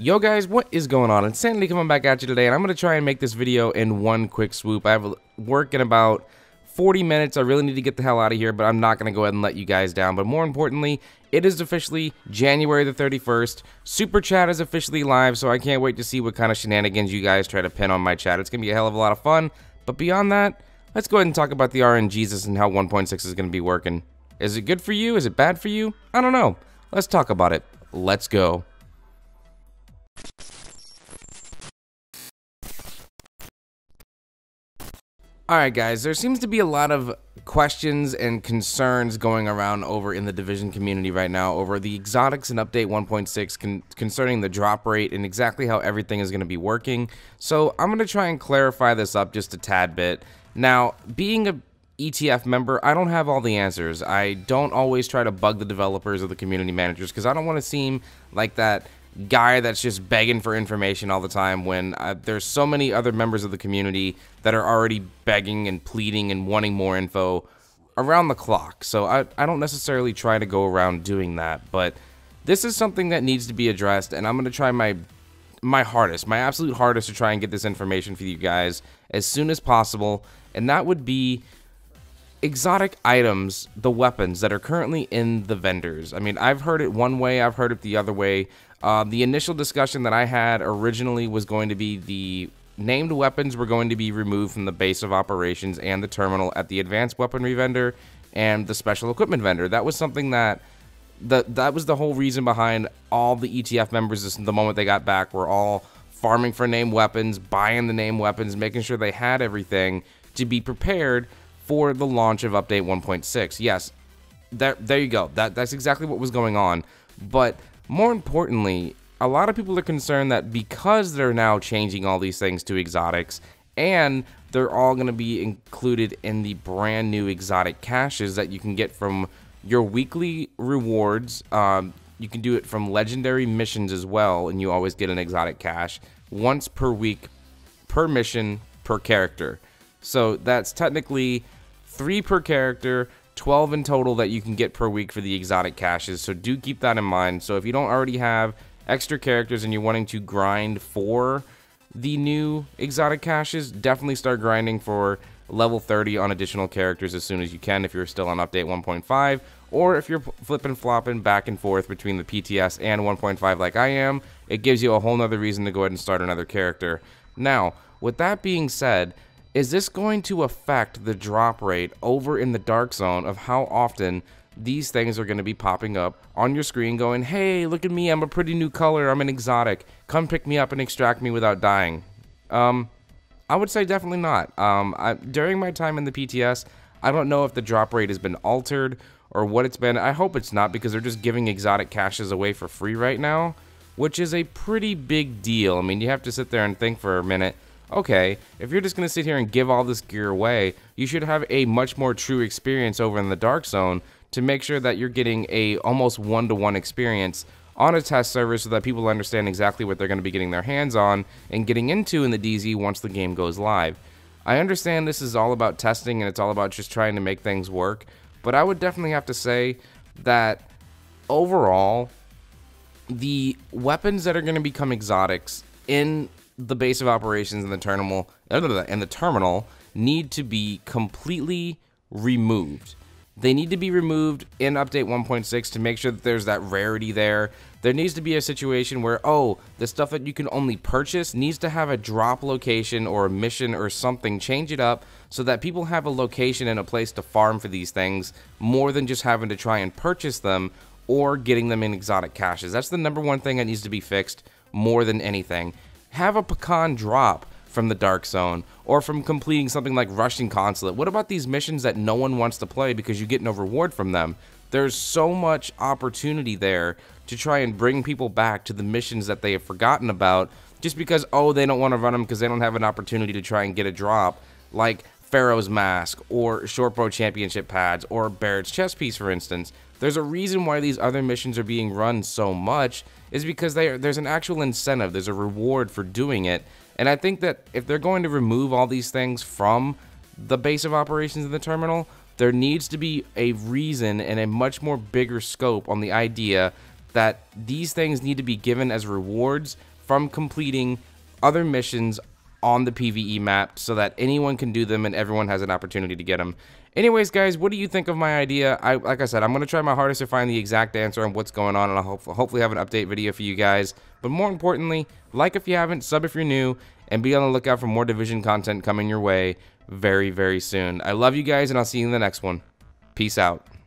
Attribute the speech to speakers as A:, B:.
A: Yo guys, what is going on? It's coming back at you today, and I'm going to try and make this video in one quick swoop. I have work in about 40 minutes. I really need to get the hell out of here, but I'm not going to go ahead and let you guys down. But more importantly, it is officially January the 31st. Super Chat is officially live, so I can't wait to see what kind of shenanigans you guys try to pin on my chat. It's going to be a hell of a lot of fun. But beyond that, let's go ahead and talk about the RNGesus and how 1.6 is going to be working. Is it good for you? Is it bad for you? I don't know. Let's talk about it. Let's go. Alright, guys, there seems to be a lot of questions and concerns going around over in the Division community right now over the exotics and update 1.6 con concerning the drop rate and exactly how everything is going to be working. So I'm going to try and clarify this up just a tad bit. Now, being a ETF member, I don't have all the answers. I don't always try to bug the developers or the community managers because I don't want to seem like that guy that's just begging for information all the time when uh, there's so many other members of the community that are already begging and pleading and wanting more info around the clock. So I, I don't necessarily try to go around doing that, but this is something that needs to be addressed and I'm going to try my my hardest, my absolute hardest to try and get this information for you guys as soon as possible. And that would be exotic items, the weapons that are currently in the vendors. I mean, I've heard it one way, I've heard it the other way. Uh, the initial discussion that I had originally was going to be the named weapons were going to be removed from the base of operations and the terminal at the advanced weaponry vendor and the special equipment vendor. That was something that that that was the whole reason behind all the ETF members the moment they got back were all farming for name weapons, buying the name weapons, making sure they had everything to be prepared for the launch of update 1.6. Yes, there, there you go. That, that's exactly what was going on. But more importantly, a lot of people are concerned that because they're now changing all these things to exotics and they're all going to be included in the brand new exotic caches that you can get from your weekly rewards. Um, you can do it from legendary missions as well, and you always get an exotic cache once per week, per mission, per character. So that's technically three per character, 12 in total that you can get per week for the exotic caches. So do keep that in mind. So if you don't already have extra characters and you're wanting to grind for the new exotic caches, definitely start grinding for level 30 on additional characters as soon as you can if you're still on update 1.5 or if you're flipping flopping back and forth between the PTS and 1.5 like I am, it gives you a whole nother reason to go ahead and start another character. Now, with that being said, is this going to affect the drop rate over in the dark zone of how often these things are going to be popping up on your screen going, hey, look at me, I'm a pretty new color, I'm an exotic, come pick me up and extract me without dying? Um, I would say definitely not. Um, I, during my time in the PTS, I don't know if the drop rate has been altered or what it's been. I hope it's not because they're just giving exotic caches away for free right now, which is a pretty big deal. I mean, you have to sit there and think for a minute okay, if you're just going to sit here and give all this gear away, you should have a much more true experience over in the Dark Zone to make sure that you're getting a almost one-to-one -one experience on a test server so that people understand exactly what they're going to be getting their hands on and getting into in the DZ once the game goes live. I understand this is all about testing and it's all about just trying to make things work, but I would definitely have to say that overall, the weapons that are going to become exotics in the base of operations and the terminal uh, and the terminal need to be completely removed. They need to be removed in update 1.6 to make sure that there's that rarity there. There needs to be a situation where, oh, the stuff that you can only purchase needs to have a drop location or a mission or something. Change it up so that people have a location and a place to farm for these things more than just having to try and purchase them or getting them in exotic caches. That's the number one thing that needs to be fixed more than anything have a pecan drop from the Dark Zone or from completing something like Russian Consulate? What about these missions that no one wants to play because you get no reward from them? There's so much opportunity there to try and bring people back to the missions that they have forgotten about just because, oh, they don't want to run them because they don't have an opportunity to try and get a drop. Like, Pharaoh's Mask or Short Bro Championship pads or Barrett's chess piece, for instance. There's a reason why these other missions are being run so much, is because are, there's an actual incentive, there's a reward for doing it, and I think that if they're going to remove all these things from the base of operations of the terminal, there needs to be a reason and a much more bigger scope on the idea that these things need to be given as rewards from completing other missions on the PvE map so that anyone can do them and everyone has an opportunity to get them. Anyways, guys, what do you think of my idea? I, like I said, I'm going to try my hardest to find the exact answer on what's going on, and I'll hopefully have an update video for you guys. But more importantly, like if you haven't, sub if you're new, and be on the lookout for more Division content coming your way very, very soon. I love you guys, and I'll see you in the next one. Peace out.